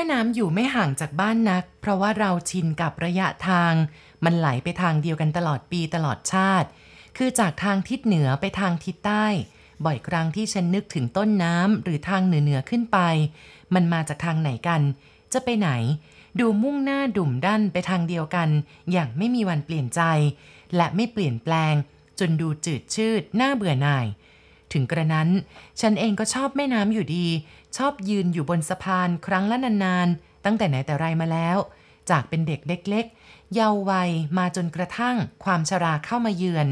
แม่น้ำอยู่ไม่ห่างจากบ้านนัก เพราะว่าเราชินกับระยะทาง มันไหลไปทางเดียวกันตลอดปีตลอดชาติ คือจากทางทิศเหนือไปทางทิศใต้ บ่อยครั้งที่ฉันนึกถึงต้นน้ำหรือทางเหนือเหนือขึ้นไป มันมาจากทางไหนกัน จะไปไหน ดูมุ่งหน้าดุ่มด้านไปทางเดียวกัน อย่างไม่มีวันเปลี่ยนใจ และไม่เปลี่ยนแปลง จนดูจืดชืดน่าเบื่อหน่าย ถึงกระนั้น ฉันเองก็ชอบแม่น้ำอยู่ดีชอบยืนอยู่บนสะพานครั้งละนานๆ ตั้งแต่ไหนแต่ไรมาแล้ว จากเป็นเด็กเล็กๆ เยาว์วัยมาจนกระทั่งความชราเข้ามาเยือน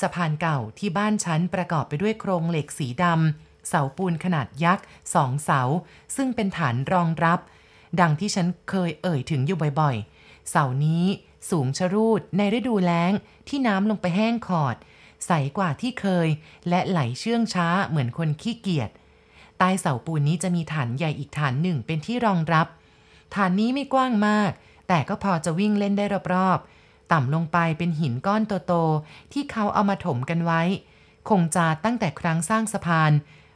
สะพานเก่าที่บ้านชั้นประกอบไปด้วยโครงเหล็กสีดำ เสาปูนขนาดยักษ์สองเสา ซึ่งเป็นฐานรองรับ ดังที่ฉันเคยเอ่ยถึงอยู่บ่อยๆ เสานี้สูงชรูดในฤดูแล้งที่น้ำลงไปแห้งขอด ใสกว่าที่เคย และไหลเชื่องช้าเหมือนคนขี้เกียจใต้เสาปูนนี้จะมีฐานใหญ่อีกฐานหนึ่งเป็นที่รองรับ ฐานนี้ไม่กว้างมาก แต่ก็พอจะวิ่งเล่นได้รอบๆ ต่ำลงไปเป็นหินก้อนโตๆที่เขาเอามาถมกันไว้ คงจะตั้งแต่ครั้งสร้างสะพาน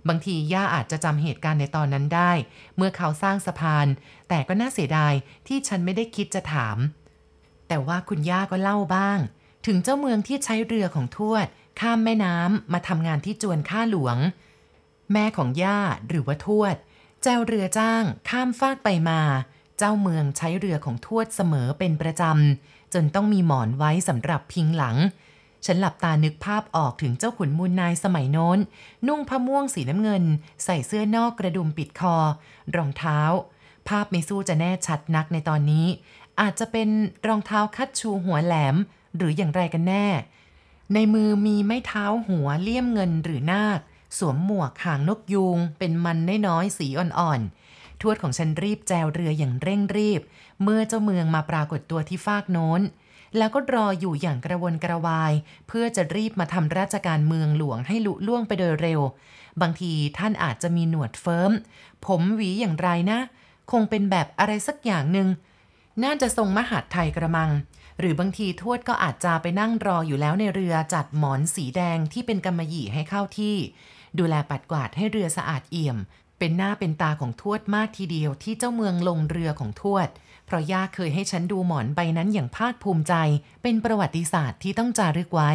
บางทีย่าอาจจะจำเหตุการณ์ในตอนนั้นได้ เมื่อเขาสร้างสะพาน แต่ก็น่าเสียดายที่ฉันไม่ได้คิดจะถาม แต่ว่าคุณย่าก็เล่าบ้าง ถึงเจ้าเมืองที่ใช้เรือของทวด ข้ามแม่น้ำมาทำงานที่จวนข้าหลวงแม่ของย่า หรือว่าทวดเจ้าเรือจ้าง ข้ามฟากไปมา เจ้าเมืองใช้เรือของทวดเสมอเป็นประจำ จนต้องมีหมอนไว้สำหรับพิงหลัง ฉันหลับตานึกภาพออกถึงเจ้าขุนมูลนายสมัยโน้น นุ่งผ้าม่วงสีน้ำเงิน ใส่เสื้อนอกกระดุมปิดคอ รองเท้า ภาพไม่สู้จะแน่ชัดนักในตอนนี้ อาจจะเป็นรองเท้าคัดชูหัวแหลม หรืออย่างไรกันแน่ ในมือมีไม้เท้าหัวเลี่ยมเงินหรือนาคสวมหมวกหางนกยูงเป็นมันน้อยๆ สีอ่อนๆ ทวดของฉันรีบแจวเรืออย่างเร่งรีบ เมื่อเจ้าเมืองมาปรากฏตัวที่ฟากโน้น แล้วก็รออยู่อย่างกระวนกระวาย เพื่อจะรีบมาทำราชการเมืองหลวงให้ลุล่วงไปโดยเร็ว บางทีท่านอาจจะมีหนวดเฟิร์มผมหวีอย่างไรนะ คงเป็นแบบอะไรสักอย่างหนึ่งน่าจะทรงมหาดไทยกระมัง หรือบางทีทวดก็อาจจะไปนั่งรออยู่แล้วในเรือจัดหมอนสีแดงที่เป็นกำมะหยี่ให้เข้าที่ดูแลปัดกวาดให้เรือสะอาดเอี่ยม เป็นหน้าเป็นตาของทวดมากทีเดียวที่เจ้าเมืองลงเรือของทวด เพราะย่าเคยให้ฉันดูหมอนใบนั้นอย่างภาคภูมิใจ เป็นประวัติศาสตร์ที่ต้องจารึกไว้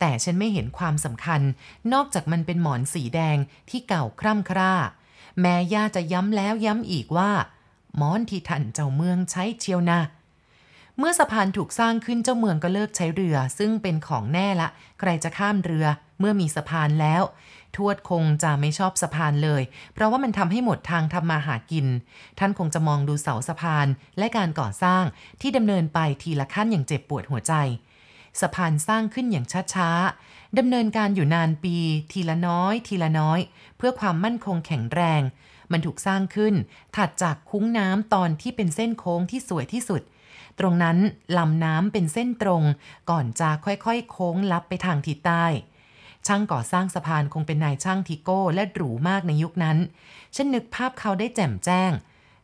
แต่ฉันไม่เห็นความสำคัญ นอกจากมันเป็นหมอนสีแดงที่เก่าคร่ำคร่า แม่ย่าจะย้ำแล้วย้ำอีกว่าหมอนที่ท่านเจ้าเมืองใช้เชียวนะ เมื่อสะพานถูกสร้างขึ้นเจ้าเมืองก็เลิกใช้เรือ ซึ่งเป็นของแน่ละ ใครจะข้ามเรือ เมื่อมีสะพานแล้วทวดคงจะไม่ชอบสะพานเลย เพราะว่ามันทำให้หมดทางทำมาหากิน ท่านคงจะมองดูเสาสะพานและการก่อสร้างที่ดำเนินไปทีละขั้นอย่างเจ็บปวดหัวใจ สะพานสร้างขึ้นอย่างช้าๆดำเนินการอยู่นานปี ทีละน้อย ทีละน้อย เพื่อความมั่นคงแข็งแรง มันถูกสร้างขึ้น ถัดจากคุ้งน้ำตอนที่เป็นเส้นโค้งที่สวยที่สุด ตรงนั้นลำน้ำเป็นเส้นตรง ก่อนจะค่อยๆ โค้งลับไปทางทิศใต้ช่างก่อสร้างสะพานคงเป็นนายช่างทิโก้และหรูมากในยุคนั้น ฉันนึกภาพเขาได้แจ่มแจ้ง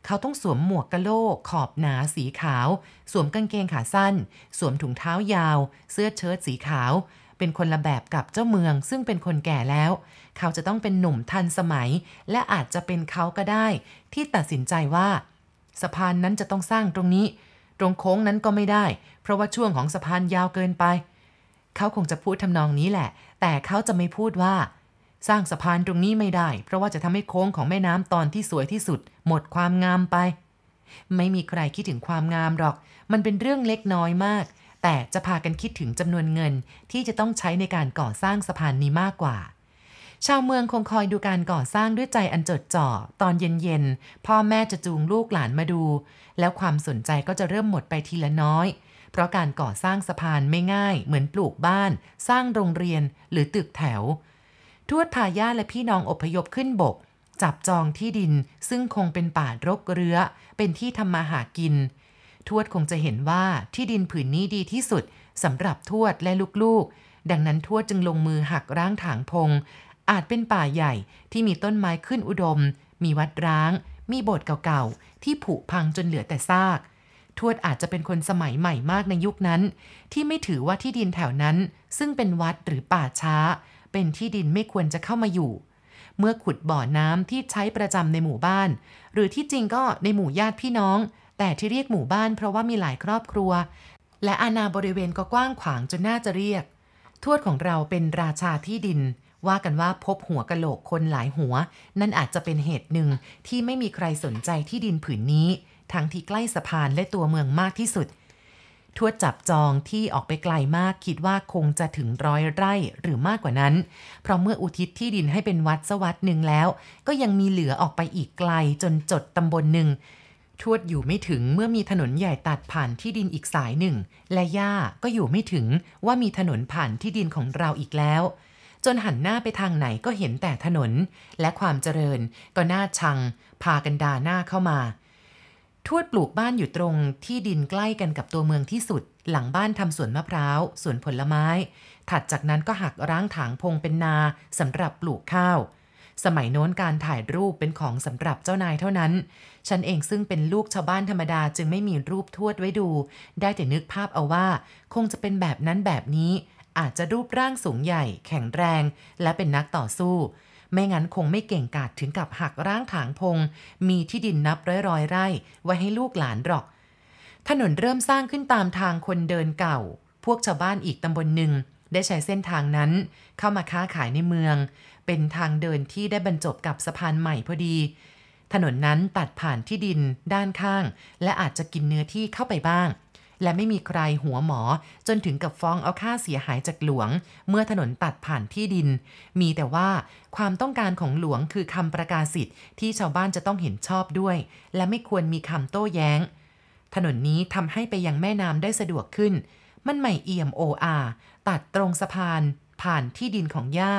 เขาต้องสวมหมวกกะโลก ขอบหนาสีขาว สวมกางเกงขาสั้น สวมถุงเท้ายาว เสื้อเชิ้ตสีขาว เป็นคนละแบบกับเจ้าเมือง ซึ่งเป็นคนแก่แล้ว เขาจะต้องเป็นหนุ่มทันสมัย และอาจจะเป็นเขาก็ได้ ที่ตัดสินใจว่าสะพานนั้นจะต้องสร้างตรงนี้ ตรงโค้งนั้นก็ไม่ได้ เพราะว่าช่วงของสะพานยาวเกินไปเขาคงจะพูดทำนองนี้แหละ แต่เขาจะไม่พูดว่า สร้างสะพานตรงนี้ไม่ได้ เพราะว่าจะทำให้โค้งของแม่น้ำตอนที่สวยที่สุด หมดความงามไป ไม่มีใครคิดถึงความงามหรอก มันเป็นเรื่องเล็กน้อยมาก แต่จะพากันคิดถึงจำนวนเงิน ที่จะต้องใช้ในการก่อสร้างสะพานนี้มากกว่า ชาวเมืองคงคอยดูการก่อสร้างด้วยใจอันจดจ่อตอนเย็นๆพ่อแม่จะจูงลูกหลานมาดู แล้วความสนใจก็จะเริ่มหมดไปทีละน้อยเพราะการก่อสร้างสะพานไม่ง่าย เหมือนปลูกบ้าน สร้างโรงเรียนหรือตึกแถวทวดทายาและพี่น้องอพยพขึ้นบก จับจองที่ดินซึ่งคงเป็นป่ารกเรื้อ เป็นที่ทำมาหากินทวดคงจะเห็นว่าที่ดินผืนนี้ดีที่สุดสำหรับทวดและลูกๆ ดังนั้นทวดจึงลงมือหักร้างถางพง อาจเป็นป่าใหญ่ที่มีต้นไม้ขึ้นอุดม มีวัดร้าง มีโบสถ์เก่าๆที่ผุพังจนเหลือแต่ซากทวดอาจจะเป็นคนสมัยใหม่มากในยุคนั้น ที่ไม่ถือว่าที่ดินแถวนั้น ซึ่งเป็นวัดหรือป่าช้า เป็นที่ดินไม่ควรจะเข้ามาอยู่ เมื่อขุดบ่อน้ำที่ใช้ประจำในหมู่บ้าน หรือที่จริงก็ในหมู่ญาติพี่น้อง แต่ที่เรียกหมู่บ้านเพราะว่ามีหลายครอบครัว และอาณาบริเวณก็กว้างขวางจนน่าจะเรียกทวดของเราเป็นราชาที่ดินว่ากันว่าพบหัวกะโหลกคนหลายหัว นั่นอาจจะเป็นเหตุหนึ่งที่ไม่มีใครสนใจที่ดินผืนนี้ทางที่ใกล้สะพานและตัวเมืองมากที่สุดทวดจับจองที่ออกไปไกลมากคิดว่าคงจะถึงร้อยไร่หรือมากกว่านั้น เพราะเมื่ออุทิศที่ดินให้เป็นวัดสวัดหนึ่งแล้ว ก็ยังมีเหลือออกไปอีกไกล จนจดตำบลหนึ่งทวดอยู่ไม่ถึงเมื่อมีถนนใหญ่ตัดผ่านที่ดินอีกสายหนึ่ง และย่าก็อยู่ไม่ถึงว่ามีถนนผ่านที่ดินของเราอีกแล้ว จนหันหน้าไปทางไหนก็เห็นแต่ถนนและความเจริญ ก็น่าชัง พากันดาหน้าเข้ามาทวดปลูกบ้านอยู่ตรงที่ดินใกล้กันกับตัวเมืองที่สุด หลังบ้านทำสวนมะพร้าวสวนผลไม้ ถัดจากนั้นก็หักร้างถางพงเป็นนาสำหรับปลูกข้าว สมัยโน้นการถ่ายรูปเป็นของสำหรับเจ้านายเท่านั้น ฉันเองซึ่งเป็นลูกชาวบ้านธรรมดาจึงไม่มีรูปทวดไว้ดู ได้แต่นึกภาพเอาว่า คงจะเป็นแบบนั้นแบบนี้ อาจจะรูปร่างสูงใหญ่ แข็งแรงและเป็นนักต่อสู้ไม่งั้นคงไม่เก่งกาจถึงกับหักร้างถางพง มีที่ดินนับร้อยร้อยไร่ไว้ให้ลูกหลานหรอก ถนนเริ่มสร้างขึ้นตามทางคนเดินเก่า พวกชาวบ้านอีกตำบลหนึ่งได้ใช้เส้นทางนั้น เข้ามาค้าขายในเมือง เป็นทางเดินที่ได้บรรจบกับสะพานใหม่พอดี ถนนนั้นตัดผ่านที่ดินด้านข้าง และอาจจะกินเนื้อที่เข้าไปบ้างและไม่มีใครหัวหมอจนถึงกับฟ้องเอาค่าเสียหายจากหลวง เมื่อถนนตัดผ่านที่ดิน มีแต่ว่าความต้องการของหลวงคือคำประกาศสิทธิ์ที่ชาวบ้านจะต้องเห็นชอบด้วย และไม่ควรมีคำโต้แย้ง ถนนนี้ทำให้ไปยังแม่น้ำได้สะดวกขึ้น มันใหม่เอี่ยมโออาตัดตรงสะพานผ่านที่ดินของย่า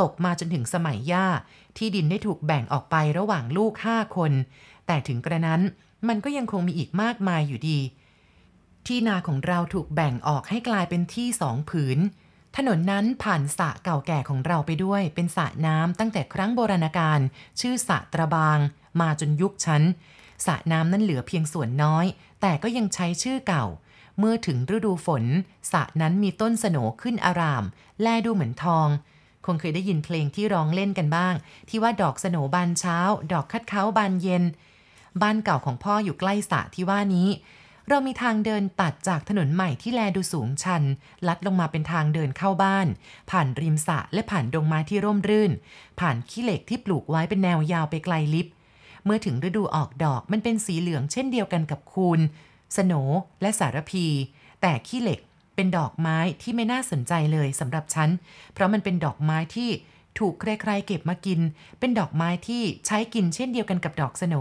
ตกมาจนถึงสมัยย่าที่ดินได้ถูกแบ่งออกไประหว่างลูกห้าคน แต่ถึงกระนั้น มันก็ยังคงมีอีกมากมายอยู่ดีที่นาของเราถูกแบ่งออกให้กลายเป็นที่สองผืน ถนนนั้นผ่านสระเก่าแก่ของเราไปด้วย เป็นสระน้ำตั้งแต่ครั้งโบราณกาลชื่อสระตระบาง มาจนยุคชั้นสระน้ำนั้นเหลือเพียงส่วนน้อย แต่ก็ยังใช้ชื่อเก่า เมื่อถึงฤดูฝนสระนั้นมีต้นสนขึ้นอาราม แลดูเหมือนทอง คงเคยได้ยินเพลงที่ร้องเล่นกันบ้าง ที่ว่าดอกสนบานเช้า ดอกคัดเค้าบานเย็น บ้านเก่าของพ่ออยู่ใกล้สระที่ว่านี้เรามีทางเดินตัดจากถนนใหม่ที่แลดูสูงชัน ลัดลงมาเป็นทางเดินเข้าบ้าน ผ่านริมสะและผ่านดงไม้ที่ร่มรื่น ผ่านขี้เหล็กที่ปลูกไว้เป็นแนวยาวไปไกลลิบเมื่อถึงฤดูออกดอกมันเป็นสีเหลืองเช่นเดียวกันกับคูนสโนและสารพี แต่ขี้เหล็กเป็นดอกไม้ที่ไม่น่าสนใจเลยสำหรับฉันเพราะมันเป็นดอกไม้ที่ถูกใครๆเก็บมากิน เป็นดอกไม้ที่ใช้กินเช่นเดียวกันกับดอกสโน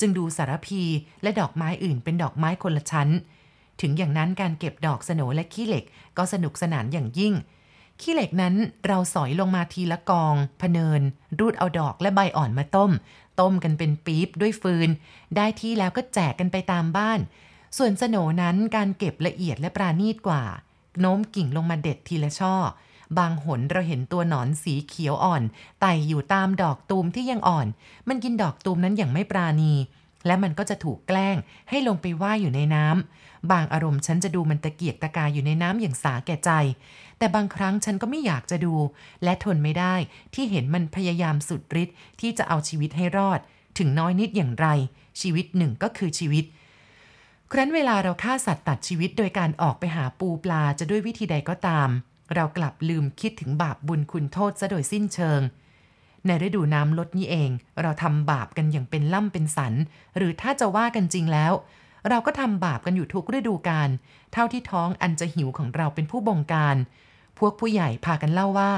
จึงดูสารพีและดอกไม้อื่นเป็นดอกไม้คนละชั้น ถึงอย่างนั้นการเก็บดอกสโนและขี้เหล็ก ก็สนุกสนานอย่างยิ่ง ขี้เหล็กนั้นเราสอยลงมาทีละกองพเนิน รูดเอาดอกและใบอ่อนมาต้ม ต้มกันเป็นปี๊บด้วยฟืน ได้ที่แล้วก็แจกกันไปตามบ้าน ส่วนสโนนั้นการเก็บละเอียดและปราณีตกว่า โน้มกิ่งลงมาเด็ดทีละช่อบางหนเราเห็นตัวหนอนสีเขียวอ่อนไต่อยู่ตามดอกตูมที่ยังอ่อน มันกินดอกตูมนั้นอย่างไม่ปราณี และมันก็จะถูกแกล้ง ให้ลงไปว่ายอยู่ในน้ำบางอารมณ์ฉันจะดูมันตะเกียกตะกายอยู่ในน้ำอย่างสาแก่ใจ แต่บางครั้งฉันก็ไม่อยากจะดู และทนไม่ได้ที่เห็นมันพยายามสุดฤทธิ์ที่จะเอาชีวิตให้รอด ถึงน้อยนิดอย่างไร ชีวิตหนึ่งก็คือชีวิต ครั้นเวลาเราฆ่าสัตว์ตัดชีวิตโดยการออกไปหาปูปลาจะด้วยวิธีใดก็ตามเรากลับลืมคิดถึงบาปบุญคุณโทษซะโดยสิ้นเชิง ในฤดูน้ำลดนี้เอง เราทำบาปกันอย่างเป็นล่ำเป็นสัน หรือถ้าจะว่ากันจริงแล้ว เราก็ทำบาปกันอยู่ทุกฤดูกาลเท่าที่ท้องอันจะหิวของเราเป็นผู้บงการ พวกผู้ใหญ่พากันเล่าว่า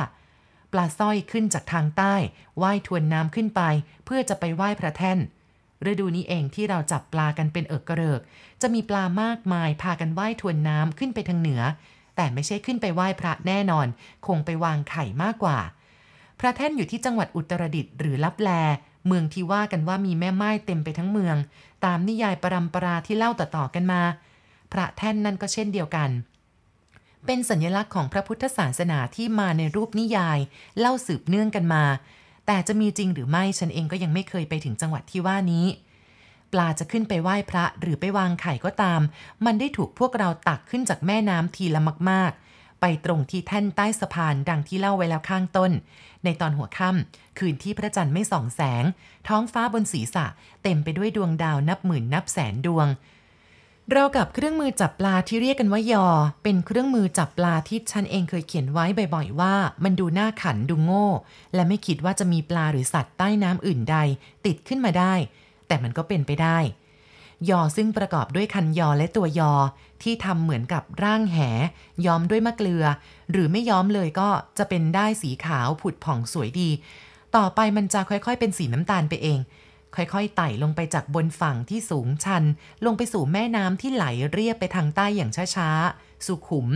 ปลาสร้อยขึ้นจากทางใต้ ว่ายทวนน้ำขึ้นไป เพื่อจะไปไหว้พระแท่น ฤดูนี้เองที่เราจับปลากันเป็นเอิกกระเริก จะมีปลามากมายพากันว่ายทวนน้ำขึ้นไปทางเหนือแต่ไม่ใช่ขึ้นไปไหว้พระแน่นอน คงไปวางไข่มากกว่า พระแท่นอยู่ที่จังหวัดอุตรดิตถ์หรือลับแล เมืองที่ว่ากันว่ามีแม่ไม้เต็มไปทั้งเมือง ตามนิยายปรำปราที่เล่าต่อๆ กันมา พระแท่นนั่นก็เช่นเดียวกัน เป็นสัญลักษณ์ของพระพุทธศาสนาที่มาในรูปนิยาย เล่าสืบเนื่องกันมา แต่จะมีจริงหรือไม่ฉันเองก็ยังไม่เคยไปถึงจังหวัดที่ว่านี้ปลาจะขึ้นไปไหว้พระหรือไปวางไข่ก็ตาม มันได้ถูกพวกเราตักขึ้นจากแม่น้ำทีละมากๆ ไปตรงที่แท่นใต้สะพานดังที่เล่าไว้แล้วข้างต้น ในตอนหัวค่ำ คืนที่พระจันทร์ไม่ส่องแสง ท้องฟ้าบนศีรษะ เต็มไปด้วยดวงดาวนับหมื่นนับแสนดวง เรากับเครื่องมือจับปลาที่เรียกกันว่ายอ เป็นเครื่องมือจับปลาที่ฉันเองเคยเขียนไว้บ่อยๆว่า มันดูน่าขันดูโง่ และไม่คิดว่าจะมีปลาหรือสัตว์ใต้น้ำอื่นใด ติดขึ้นมาได้แต่มันก็เป็นไปได้ ยอซึ่งประกอบด้วยคันยอและตัวยอ ที่ทำเหมือนกับร่างแหย้อมด้วยมะเกลือ หรือไม่ย้อมเลยก็จะเป็นได้สีขาวผุดผ่องสวยดี ต่อไปมันจะค่อยๆ เป็นสีน้ำตาลไปเอง ค่อยๆ ไต่ลงไปจากบนฝั่งที่สูงชัน ลงไปสู่แม่น้ำที่ไหลเรียบไปทางใต้อย่างช้าๆ สุขุม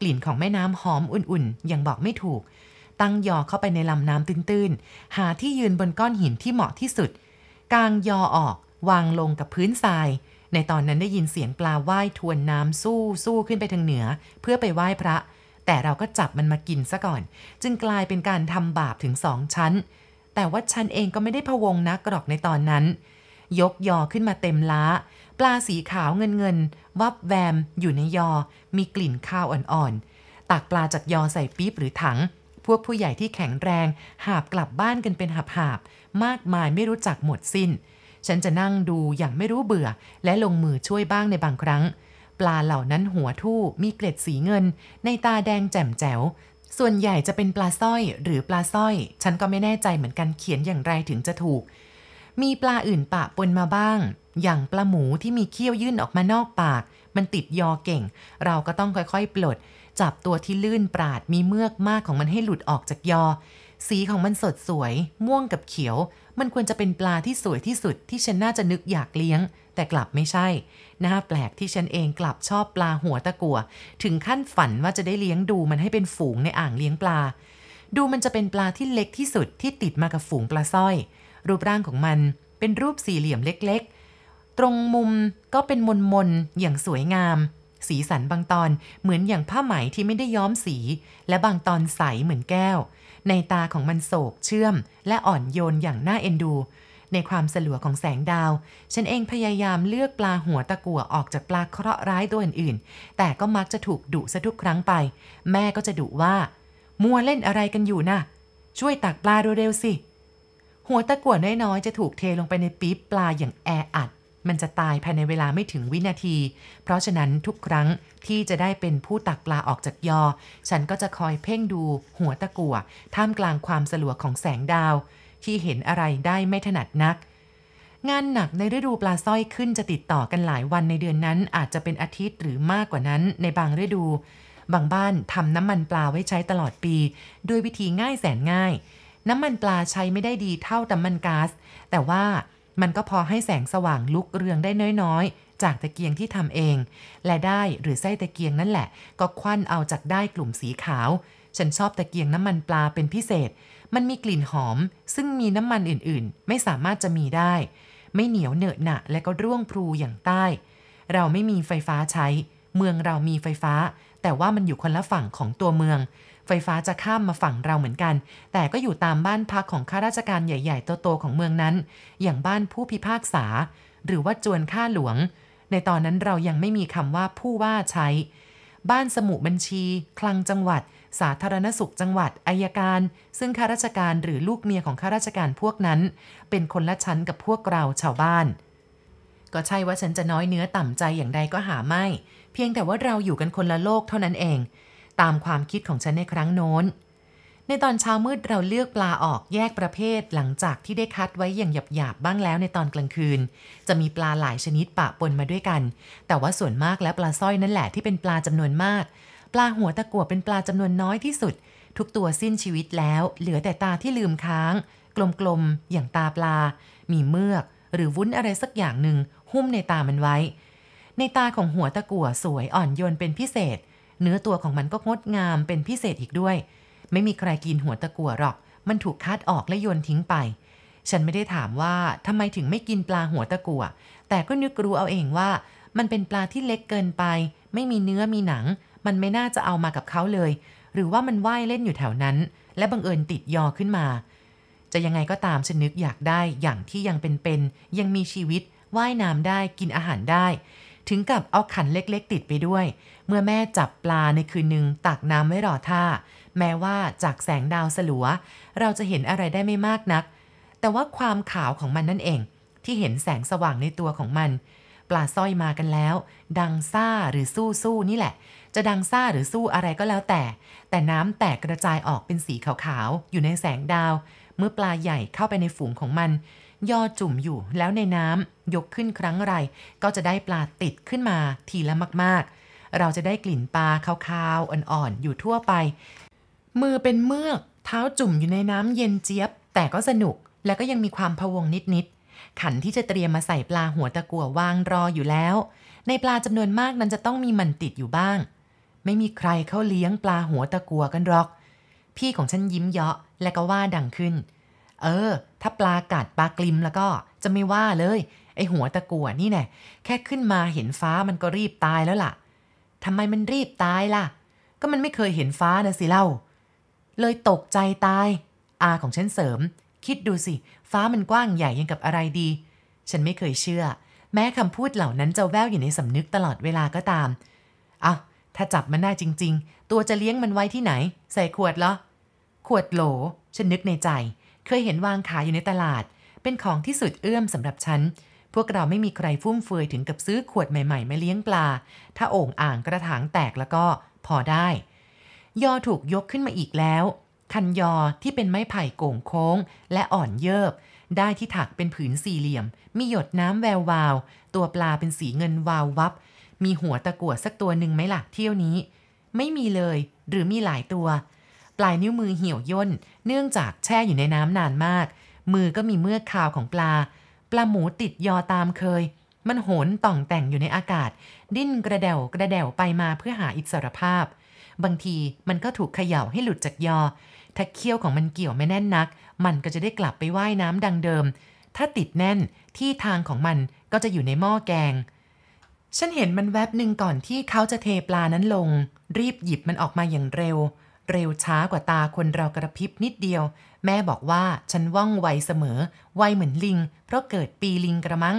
กลิ่นของแม่น้ำหอมอุ่นๆยังบอกไม่ถูก ตั้งยอเข้าไปในลำน้ำตื้นๆ หาที่ยืนบนก้อนหินที่เหมาะที่สุดกางยอออกวางลงกับพื้นทราย ในตอนนั้นได้ยินเสียงปลาไหว้ทวนน้ำสู้สู้ขึ้นไปทางเหนือ เพื่อไปไหว้พระ แต่เราก็จับมันมากินซะก่อน จึงกลายเป็นการทำบาปถึงสองชั้น แต่ว่าฉันเองก็ไม่ได้พวงนักกรอกในตอนนั้น ยกยอขึ้นมาเต็มล้า ปลาสีขาวเงินเงิน วับแวมอยู่ในยอ มีกลิ่นข้าวอ่อนๆตักปลาจากยอใส่ปี๊บหรือถังพวกผู้ใหญ่ที่แข็งแรงหาบกลับบ้านกันเป็นหาบหาบมากมายไม่รู้จักหมดสิน้น ฉันจะนั่งดูอย่างไม่รู้เบื่อ และลงมือช่วยบ้างในบางครั้ง ปลาเหล่านั้นหัวทู่มีเกล็ดสีเงิน ในตาแดงแจ่มแจ๋วส่วนใหญ่จะเป็นปลาสร้อย หรือปลาสร้อย ฉันก็ไม่แน่ใจเหมือนกันเขียนอย่างไรถึงจะถูก มีปลาอื่นปะปนมาบ้าง อย่างปลาหมูที่มีเขี้ยวยื่นออกมานอกปาก มันติดยอเก่ง เราก็ต้องค่อยๆ ปลดจับตัวที่ลื่นปราดมีเมือกมากของมันให้หลุดออกจากยอ สีของมันสดสวย ม่วงกับเขียว มันควรจะเป็นปลาที่สวยที่สุดที่ฉันน่าจะนึกอยากเลี้ยง แต่กลับไม่ใช่น่าแปลกที่ฉันเองกลับชอบปลาหัวตะกัว ถึงขั้นฝันว่าจะได้เลี้ยงดูมันให้เป็นฝูงในอ่างเลี้ยงปลา ดูมันจะเป็นปลาที่เล็กที่สุดที่ติดมากับฝูงปลาสร้อยรูปร่างของมันเป็นรูปสี่เหลี่ยมเล็กๆ ตรงมุมก็เป็นมนๆอย่างสวยงามสีสันบางตอนเหมือนอย่างผ้าไหมที่ไม่ได้ย้อมสี และบางตอนใสเหมือนแก้ว ในตาของมันโศกเชื่อมและอ่อนโยนอย่างน่าเอ็นดู ในความสลัวของแสงดาว ฉันเองพยายามเลือกปลาหัวตะกั่วออกจากปลาเคราะห์ร้ายตัวอื่นๆแต่ก็มักจะถูกดุซะทุกครั้งไป แม่ก็จะดุว่า มัวเล่นอะไรกันอยู่นะ่ะช่วยตักปลาเร็วๆสิหัวตะกั่วน้อยๆจะถูกเทลงไปในปี๊บปลาอย่างแออัดมันจะตายภายในเวลาไม่ถึงวินาที เพราะฉะนั้นทุกครั้งที่จะได้เป็นผู้ตักปลาออกจากยอ ฉันก็จะคอยเพ่งดู หัวตะกั่วท่ามกลางความสลัวของแสงดาว ที่เห็นอะไรได้ไม่ถนัดนัก งานหนักในฤดูปลาสร้อยขึ้นจะติดต่อกันหลายวันในเดือนนั้น อาจจะเป็นอาทิตย์หรือมากกว่านั้น ในบางฤดู บางบ้านทำน้ำมันปลาไว้ใช้ตลอดปี ด้วยวิธีง่ายแสนง่าย น้ำมันปลาใช้ไม่ได้ดีเท่าน้ำมันกา๊าซแต่ว่ามันก็พอให้แสงสว่างลุกเรืองได้น้อยๆ จากตะเกียงที่ทำเอง และได้หรือไส้ตะเกียงนั่นแหละ ก็ควันเอาจากได้กลุ่มสีขาว ฉันชอบตะเกียงน้ำมันปลาเป็นพิเศษ มันมีกลิ่นหอม ซึ่งมีน้ำมันอื่น ๆ ไม่สามารถจะมีได้ ไม่เหนียวเหนอะหนะและก็ร่วงพลูอย่างใต้ เราไม่มีไฟฟ้าใช้ เมืองเรามีไฟฟ้า แต่ว่ามันอยู่คนละฝั่งของตัวเมืองไฟฟ้าจะข้ามมาฝั่งเราเหมือนกัน แต่ก็อยู่ตามบ้านพักของข้าราชการใหญ่ ๆ โตๆ ของเมืองนั้น อย่างบ้านผู้พิพากษา หรือว่าจวนข้าหลวง ในตอนนั้นเรายังไม่มีคำว่าผู้ว่าใช้ บ้านสมุบัญชี คลังจังหวัด สาธารณสุขจังหวัดอายการ ซึ่งข้าราชการหรือลูกเมียของข้าราชการพวกนั้น เป็นคนละชั้นกับพวกเราชาวบ้าน ก็ใช่ว่าฉันจะน้อยเนื้อต่ำใจอย่างใดก็หาไม่ เพียงแต่ว่าเราอยู่กันคนละโลกเท่านั้นเองตามความคิดของฉันในครั้งโน้น ในตอนเช้ามืดเราเลือกปลาออกแยกประเภทหลังจากที่ได้คัดไว้อย่างหยาบๆ บ้างแล้วในตอนกลางคืน จะมีปลาหลายชนิดปะปนมาด้วยกัน แต่ว่าส่วนมากแล้วปลาสร้อยนั่นแหละที่เป็นปลาจำนวนมาก ปลาหัวตะกั่วเป็นปลาจำนวนน้อยที่สุด ทุกตัวสิ้นชีวิตแล้ว เหลือแต่ตาที่ลืมค้าง กลมๆ อย่างตาปลา มีเมือกหรือวุ้นอะไรสักอย่างหนึ่งหุ้มในตามันไว้ ในตาของหัวตะกั่วสวยอ่อนโยนเป็นพิเศษเนื้อตัวของมันก็งดงามเป็นพิเศษอีกด้วย ไม่มีใครกินหัวตะกั่วหรอก มันถูกคัดออกและโยนทิ้งไป ฉันไม่ได้ถามว่าทำไมถึงไม่กินปลาหัวตะกั่ว แต่ก็นึกรู้เอาเองว่า มันเป็นปลาที่เล็กเกินไป ไม่มีเนื้อมีหนัง มันไม่น่าจะเอามากับเขาเลย หรือว่ามันว่ายเล่นอยู่แถวนั้น และบังเอิญติดยอขึ้นมา จะยังไงก็ตามฉันนึกอยากได้อย่างที่ยังเป็นๆยังมีชีวิตว่ายน้ำได้กินอาหารได้ ถึงกับเอาขันเล็กๆ ติดไปด้วยเมื่อแม่จับปลาในคืนหนึ่งตักน้ำไว้รอท่า แม้ว่าจากแสงดาวสลัวเราจะเห็นอะไรได้ไม่มากนัก แต่ว่าความขาวของมันนั่นเอง ที่เห็นแสงสว่างในตัวของมัน ปลาสร้อยมากันแล้ว ดังซ่าหรือสู้สู้นี่แหละ จะดังซ่าหรือสู้อะไรก็แล้วแต่ แต่น้ำแตกกระจายออกเป็นสีขาวๆอยู่ในแสงดาว เมื่อปลาใหญ่เข้าไปในฝูงของมัน ย่อจุ่มอยู่แล้วในน้ำยกขึ้นครั้งไร ก็จะได้ปลาติดขึ้นมาทีละมากๆเราจะได้กลิ่นปลาคาวๆ อ่อนๆ อยู่ทั่วไป มือเป็นเมือก เท้าจุ่มอยู่ในน้ำเย็นเจี๊ยบ แต่ก็สนุก และก็ยังมีความพะวงนิดๆ ขันที่จะเตรียมมาใส่ปลาหัวตะกั่ววางรออยู่แล้ว ในปลาจำนวนมากนั้นจะต้องมีมันติดอยู่บ้าง ไม่มีใครเขาเลี้ยงปลาหัวตะกั่วกันหรอก พี่ของฉันยิ้มเยาะและก็ว่าดังขึ้น เออ ถ้าปลากัดปลากลิมแล้วก็จะไม่ว่าเลย ไอหัวตะกั่วนี่แน่แค่ขึ้นมาเห็นฟ้ามันก็รีบตายแล้วล่ะทำไมมันรีบตายล่ะ ก็มันไม่เคยเห็นฟ้านะสิเล่า เลยตกใจตาย อาของฉันเสริม คิดดูสิ ฟ้ามันกว้างใหญ่ยังกับอะไรดี ฉันไม่เคยเชื่อ แม้คำพูดเหล่านั้นจะแววอยู่ในสำนึกตลอดเวลาก็ตามอ่ะถ้าจับมันได้จริง ๆ ตัวจะเลี้ยงมันไว้ที่ไหน ใส่ขวดเหรอ ขวดโหล ฉันนึกในใจ เคยเห็นวางขายอยู่ในตลาด เป็นของที่สุดเอื้อมสำหรับฉันพวกเราไม่มีใครฟุ่มเฟือยถึงกับซื้อขวดใหม่ ๆ มาเลี้ยงปลา ถ้าโอ่งอ่างกระถางแตกแล้วก็พอได้ ยอถูกยกขึ้นมาอีกแล้ว คันยอที่เป็นไม้ไผ่โก่งโค้ง และอ่อนเยิบได้ที่ถักเป็นผืนสี่เหลี่ยม มีหยดน้ำแวววาว ตัวปลาเป็นสีเงินวาววับ มีหัวตะกั่วสักตัวหนึ่งไหมลล่ะเที่ยวนี้ ไม่มีเลย หรือมีหลายตัว ปลายนิ้วมือเหี่ยวย่น เนื่องจากแช่อยู่ในน้ำนานมาก มือก็มีเมือกคาวของปลาลาหมูติดยอตามเคย มันโหนต่องแต่งอยู่ในอากาศ ดิ้นกระเดวกระเดวไปมาเพื่อหาอิสรภาพ บางทีมันก็ถูกเขย่าให้หลุดจากยอ ถ้าเขี้ยวของมันเกี่ยวไม่แน่นนัก มันก็จะได้กลับไปไว่ายน้ำดังเดิม ถ้าติดแน่นที่ทางของมันก็จะอยู่ในหม้อแกง ฉันเห็นมันแวบหนึ่งก่อนที่เขาจะเทปลานั้นลง รีบหยิบมันออกมาอย่างเร็วเร็วช้ากว่าตาคนเรากระพริบนิดเดียว แม่บอกว่าฉันว่องไวเสมอ ไวเหมือนลิงเพราะเกิดปีลิงกระมัง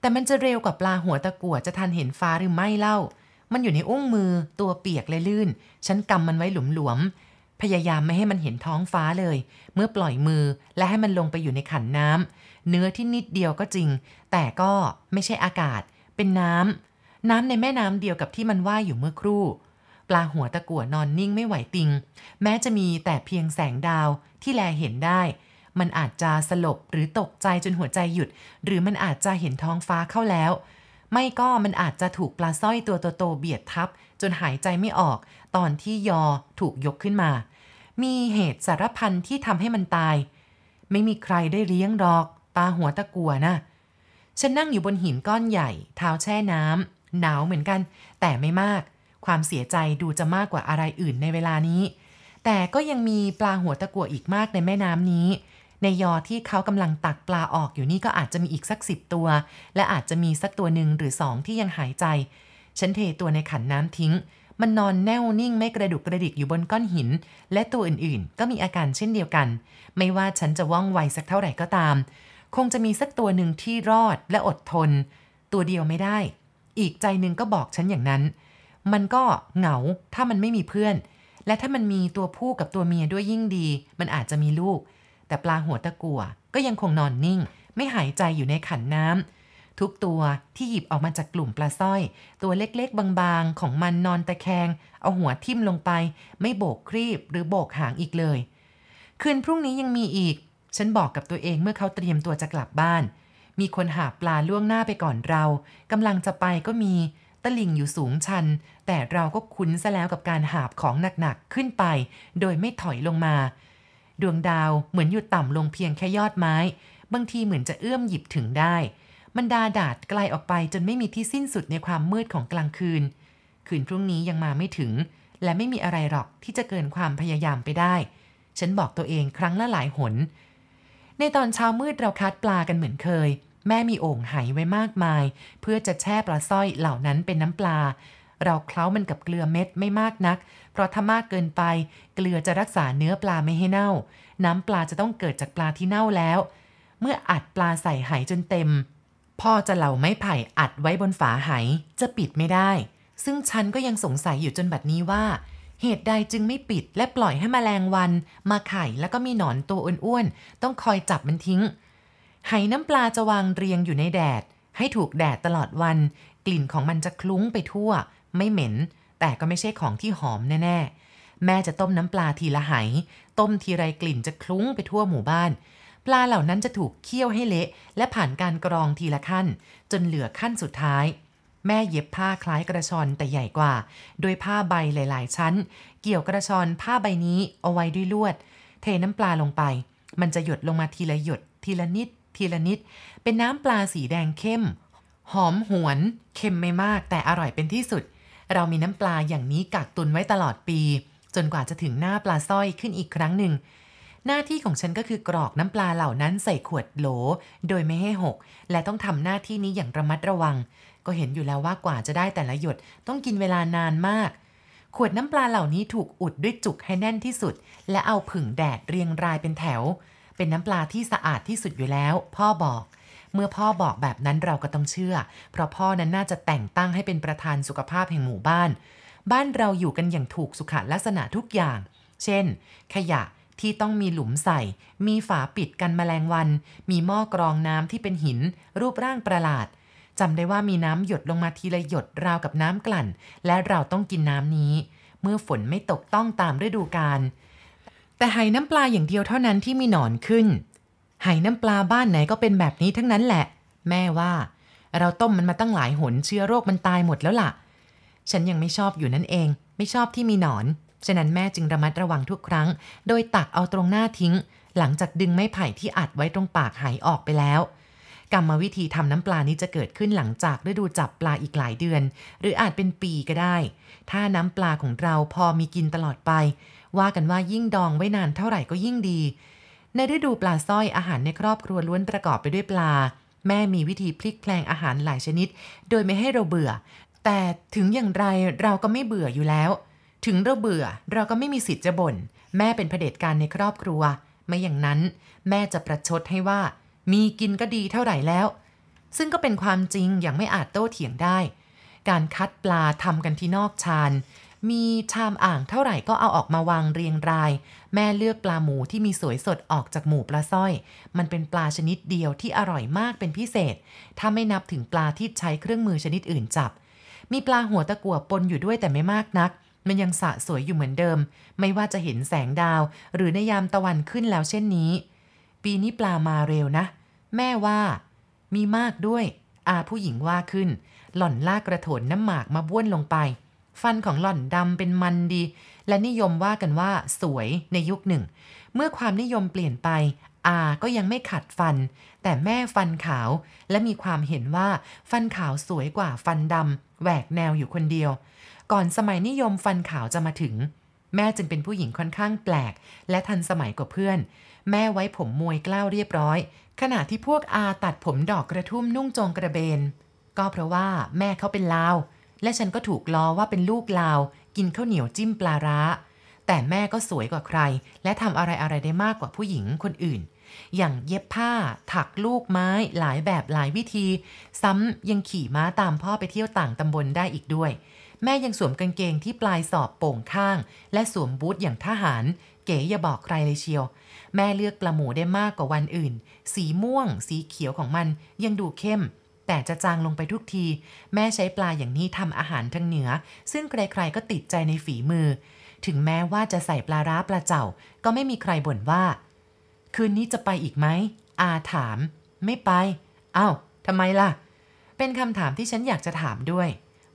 แต่มันจะเร็วกว่าปลาหัวตะกั่วจะทันเห็นฟ้าหรือไม่เล่า มันอยู่ในอุ้งมือ ตัวเปียกเลยลื่น ฉันกำมันไว้หลุวมๆพยายามไม่ให้มันเห็นท้องฟ้าเลย เมื่อปล่อยมือ และให้มันลงไปอยู่ในขันน้ำเนื้อที่นิดเดียวก็จริง แต่ก็ไม่ใช่อากาศเป็นน้ำน้ำในแม่น้ำเดียวกับที่มันว่ายอยู่เมื่อครู่ปลาหัวตะกั่วนอนนิ่งไม่ไหวติง แม้จะมีแต่เพียงแสงดาวที่แลเห็นได้ มันอาจจะสลบหรือตกใจจนหัวใจหยุด หรือมันอาจจะเห็นท้องฟ้าเข้าแล้ว ไม่ก็มันอาจจะถูกปลาสร้อยตัวโตๆเบียดทับ จนหายใจไม่ออกตอนที่ยอถูกยกขึ้นมา มีเหตุสารพันที่ทำให้มันตาย ไม่มีใครได้เลี้ยงหรอกปลาหัวตะกั่วน่ะฉันนั่งอยู่บนหินก้อนใหญ่เท้าแช่น้ำหนาวเหมือนกัน แต่ไม่มากความเสียใจดูจะมากกว่าอะไรอื่นในเวลานี้ แต่ก็ยังมีปลาหัวตะกั่วอีกมากในแม่น้ำนี้ ในยอที่เขากำลังตักปลาออกอยู่นี่ก็อาจจะมีอีกสักสิบตัว และอาจจะมีสักตัวหนึ่งหรือสองที่ยังหายใจ ฉันเทตัวในขันน้ำทิ้ง มันนอนแน่วนิ่งไม่กระดุกกระดิกอยู่บนก้อนหิน และตัวอื่นๆ ก็มีอาการเช่นเดียวกัน ไม่ว่าฉันจะว่องไวสักเท่าไหร่ก็ตาม คงจะมีสักตัวหนึ่งที่รอดและอดทน ตัวเดียวไม่ได้ อีกใจหนึ่งก็บอกฉันอย่างนั้นมันก็เหงาถ้ามันไม่มีเพื่อน และถ้ามันมีตัวผู้กับตัวเมียด้วยยิ่งดี มันอาจจะมีลูก แต่ปลาหัวตะกัวก็ยังคงนอนนิ่ง ไม่หายใจอยู่ในขันน้ำทุกตัวที่หยิบออกมาจากกลุ่มปลาสร้อย ตัวเล็กๆ บางๆ ของมันนอนตะแคง เอาหัวทิ่มลงไป ไม่โบกครีบหรือโบกหางอีกเลย คืนพรุ่งนี้ยังมีอีก ฉันบอกกับตัวเองเมื่อเขาเตรียมตัวจะกลับบ้าน มีคนหาปลาล่วงหน้าไปก่อนเรากำลังจะไปก็มีตลิ่งอยู่สูงชัน แต่เราก็คุ้นซะแล้วกับการหาบของหนัก ๆ ขึ้นไป โดยไม่ถอยลงมา ดวงดาวเหมือนอยู่ต่ำลงเพียงแค่ยอดไม้ บางทีเหมือนจะเอื้อมหยิบถึงได้มันดาดาดไกลออกไปจนไม่มีที่สิ้นสุดในความมืดของกลางคืนคืนพรุ่งนี้ยังมาไม่ถึง และไม่มีอะไรหรอกที่จะเกินความพยายามไปได้ ฉันบอกตัวเองครั้งละหลายหน ในตอนเช้ามืดเราคัดปลากันเหมือนเคยแม่มีโอ่งไหไว้มากมาย เพื่อจะแช่ปลาสร้อยเหล่านั้นเป็นน้ำปลา เราเคล้ามันกับเกลือเม็ดไม่มากนัก เพราะถ้ามากเกินไปเกลือจะรักษาเนื้อปลาไม่ให้เน่า น้ำปลาจะต้องเกิดจากปลาที่เน่าแล้ว เมื่ออัดปลาใส่ไหจนเต็ม พ่อจะเหล่าไม้ไผ่อัดไว้บนฝาไหจะปิดไม่ได้ ซึ่งฉันก็ยังสงสัยอยู่จนบัดนี้ว่า เหตุใดจึงไม่ปิด และปล่อยให้มแมลงวันมาไข่แล้วก็มีหนอนตัวอ้วนๆต้องคอยจับมันทิ้งไหน้ำปลาจะวางเรียงอยู่ในแดด ให้ถูกแดดตลอดวัน กลิ่นของมันจะคลุ้งไปทั่ว ไม่เหม็น แต่ก็ไม่ใช่ของที่หอมแน่ ๆ แม่จะต้มน้ำปลาทีละไหต้มทีไรกลิ่นจะคลุ้งไปทั่วหมู่บ้าน ปลาเหล่านั้นจะถูก เคี่ยวให้เละ และผ่านการกรองทีละขั้น จนเหลือขั้นสุดท้าย แม่เย็บผ้าคล้ายกระชอนแต่ใหญ่กว่า โดยผ้าใบหลายๆชั้น เกี่ยวกระชอนผ้าใบนี้เอาไว้ด้วยลวด เทน้ำปลาลงไป มันจะหยดลงมาทีละหยดทีละนิดทีละนิดเป็นน้ำปลาสีแดงเข้มหอมหวนเค็มไม่มาก แต่อร่อยเป็นที่สุด เรามีน้ำปลาอย่างนี้กักตุนไว้ตลอดปี จนกว่าจะถึงหน้าปลาสร้อยขึ้นอีกครั้งหนึ่ง หน้าที่ของฉันก็คือกรอกน้ำปลาเหล่านั้นใส่ขวดโหล โดยไม่ให้หก และต้องทำหน้าที่นี้อย่างระมัดระวัง ก็เห็นอยู่แล้วว่ากว่าจะได้แต่ละหยดต้องกินเวลานานมาก ขวดน้ำปลาเหล่านี้ถูกอุดด้วยจุกให้แน่นที่สุด และเอาผึ่งแดดเรียงรายเป็นแถวเป็นน้ำปลาที่สะอาดที่สุดอยู่แล้ว พ่อบอก เมื่อพ่อบอกแบบนั้นเราก็ต้องเชื่อ เพราะพ่อนั้นน่าจะแต่งตั้งให้เป็นประธานสุขภาพแห่งหมู่บ้าน บ้านเราอยู่กันอย่างถูกสุขลักษณะทุกอย่าง เช่น ขยะที่ต้องมีหลุมใส่ มีฝาปิดกันแมลงวัน มีหม้อกรองน้ำที่เป็นหิน รูปร่างประหลาดจำได้ว่ามีน้ำหยดลงมาทีละหยดราวกับน้ำกลั่น และเราต้องกินน้ำนี้ เมื่อฝนไม่ตกต้องตามฤดูกาลแต่ไหน้ำปลาอย่างเดียวเท่านั้นที่มีหนอนขึ้น ไหน้ำปลาบ้านไหนก็เป็นแบบนี้ทั้งนั้นแหละ แม่ว่า เราต้มมันมาตั้งหลายหน เชื้อโรคมันตายหมดแล้วล่ะ ฉันยังไม่ชอบอยู่นั่นเอง ไม่ชอบที่มีหนอน ฉะนั้นแม่จึงระมัดระวังทุกครั้ง โดยตักเอาตรงหน้าทิ้ง หลังจากดึงไม้ไผ่ที่อัดไว้ตรงปากหายออกไปแล้ว กรรมวิธีทำน้ำปลานี้จะเกิดขึ้นหลังจากฤดูจับปลาอีกหลายเดือน หรืออาจเป็นปีก็ได้ ถ้าน้ำปลาของเราพอมีกินตลอดไปว่ากันว่ายิ่งดองไว้นานเท่าไหร่ก็ยิ่งดี ในฤดูปลาสร้อยอาหารในครอบครัวล้วนประกอบไปด้วยปลา แม่มีวิธีพลิกแปลงอาหารหลายชนิด โดยไม่ให้เราเบื่อ แต่ถึงอย่างไรเราก็ไม่เบื่ออยู่แล้ว ถึงเราเบื่อเราก็ไม่มีสิทธิ์จะบน่นแม่เป็นเผด็จการในครอบครัว ไม่อย่างนั้น แม่จะประชดให้ว่า มีกินก็ดีเท่าไหร่แล้ว ซึ่งก็เป็นความจริงอย่างไม่อาจโต้เถียงได้ การคัดปลาทำกันที่นอกชานมีชามอ่างเท่าไหร่ก็เอาออกมาวางเรียงราย แม่เลือกปลาหมูที่มีสวยสดออกจากหมูปลาสร้อย มันเป็นปลาชนิดเดียวที่อร่อยมากเป็นพิเศษ ถ้าไม่นับถึงปลาที่ใช้เครื่องมือชนิดอื่นจับ มีปลาหัวตะกั่วปนอยู่ด้วยแต่ไม่มากนัก มันยังสะสวยอยู่เหมือนเดิม ไม่ว่าจะเห็นแสงดาว หรือในยามตะวันขึ้นแล้วเช่นนี้ ปีนี้ปลามาเร็วนะ แม่ว่า มีมากด้วยอาผู้หญิงว่าขึ้น หล่อนลากกระโถนน้ำหมากมาบ้วนลงไปฟันของหล่อนดำเป็นมันดี และนิยมว่ากันว่า สวยในยุคหนึ่ง เมื่อความนิยมเปลี่ยนไปอาก็ยังไม่ขัดฟัน แต่แม่ฟันขาว และมีความเห็นว่าฟันขาวสวยกว่าฟันดำ แหวกแนวอยู่คนเดียว ก่อนสมัยนิยมฟันขาวจะมาถึง แม่จึงเป็นผู้หญิงค่อนข้างแปลก และทันสมัยกว่าเพื่อน แม่ไว้ผมมวยกล้าวเรียบร้อย ขณะที่พวกอาตัดผมดอกกระทุ่มนุ่งจงกระเบน ก็เพราะว่าแม่เขาเป็นลาวและฉันก็ถูกล้อว่าเป็นลูกลาว กินข้าวเหนียวจิ้มปลาร้า แต่แม่ก็สวยกว่าใคร และทำอะไรอะไรได้มากกว่าผู้หญิงคนอื่น อย่างเย็บผ้า ถักลูกไม้หลายแบบหลายวิธี ซ้ำยังขี่ม้าตามพ่อไปเที่ยวต่างตำบลได้อีกด้วย แม่ยังสวมกางเกงที่ปลายสอบโป่งข้าง และสวมบูทอย่างทหาร เก๋อย่าบอกใครเลยเชียว แม่เลือกปลาหมูได้มากกว่าวันอื่น สีม่วง สีเขียวของมันยังดูเข้มแต่จะจางลงไปทุกที แม่ใช้ปลาอย่างนี้ทำอาหารทางเหนือ ซึ่งใครๆก็ติดใจในฝีมือ ถึงแม้ว่าจะใส่ปลาร้าปลาเจ้า ก็ไม่มีใครบ่นว่า คืนนี้จะไปอีกไหมอาถาม ไม่ไปอา้าวทำไมล่ะ เป็นคำถามที่ฉันอยากจะถามด้วย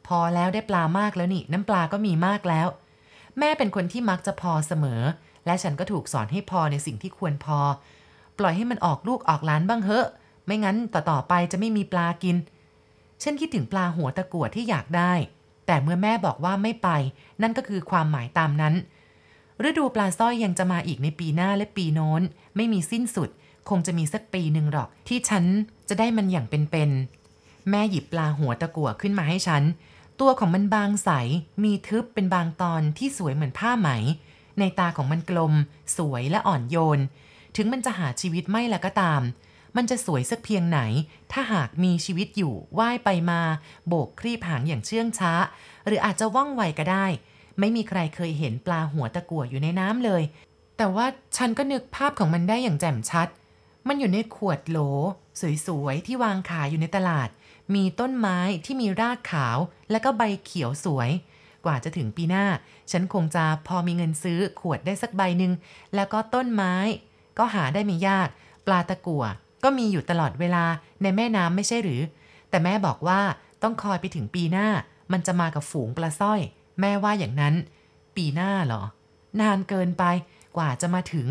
พอแล้วได้ปลามากแล้วนี่ น้ำปลาก็มีมากแล้ว แม่เป็นคนที่มักจะพอเสมอ และฉันก็ถูกสอนให้พอในสิ่งที่ควรพอ ปล่อยให้มันออกลูกออกล้านบ้างเถอะไม่งั้นต่อต่อไปจะไม่มีปลากินฉันคิดถึงปลาหัวตะกั่วที่อยากได้ แต่เมื่อแม่บอกว่าไม่ไป นั่นก็คือความหมายตามนั้น ฤดูปลาสร้อยยังจะมาอีกในปีหน้าและปีโน้น ไม่มีสิ้นสุด คงจะมีสักปีหนึ่งหรอกที่ฉันจะได้มันอย่างเป็นๆแม่หยิบปลาหัวตะกั่วขึ้นมาให้ฉัน ตัวของมันบางใส มีทึบเป็นบางตอนที่สวยเหมือนผ้าไหม ในตาของมันกลม สวยและอ่อนโยน ถึงมันจะหาชีวิตไม่แล้วก็ตามมันจะสวยสักเพียงไหน ถ้าหากมีชีวิตอยู่ ว่ายไปมา โบกครีบหางอย่างเชื่องช้า หรืออาจจะว่องไวก็ได้ ไม่มีใครเคยเห็นปลาหัวตะกั่วอยู่ในน้ำเลย แต่ว่า ฉันก็นึกภาพของมันได้อย่างแจ่มชัด มันอยู่ในขวดโหลสวยๆ ที่วางขายอยู่ในตลาด มีต้นไม้ที่มีรากขาว และก็ใบเขียวสวย กว่าจะถึงปีหน้า ฉันคงจะพอมีเงินซื้อขวดได้สักใบหนึ่ง แล้วก็ต้นไม้ ก็หาได้ไม่ยาก ปลาตะกั่วก็มีอยู่ตลอดเวลาในแม่น้ำไม่ใช่หรือ แต่แม่บอกว่าต้องคอยไปถึงปีหน้ามันจะมากับฝูงปลาสร้อย แม่ว่าอย่างนั้น ปีหน้าเหรอ นานเกินไปกว่าจะมาถึง